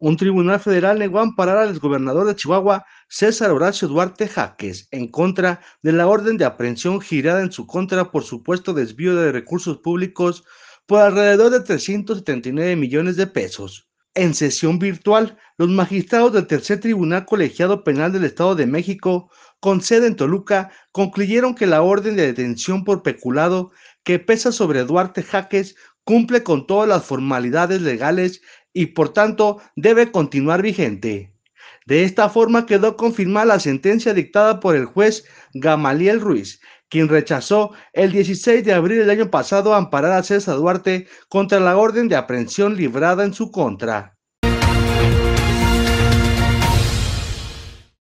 Un tribunal federal negó a amparar al exgobernador de Chihuahua, César Horacio Duarte Jaques, en contra de la orden de aprehensión girada en su contra por supuesto desvío de recursos públicos por alrededor de 379 millones de pesos. En sesión virtual, los magistrados del Tercer Tribunal Colegiado Penal del Estado de México, con sede en Toluca, concluyeron que la orden de detención por peculado que pesa sobre Duarte Jaques cumple con todas las formalidades legales y por tanto debe continuar vigente. De esta forma quedó confirmada la sentencia dictada por el juez Gamaliel Ruiz, quien rechazó el 16 de abril del año pasado amparar a César Duarte contra la orden de aprehensión librada en su contra.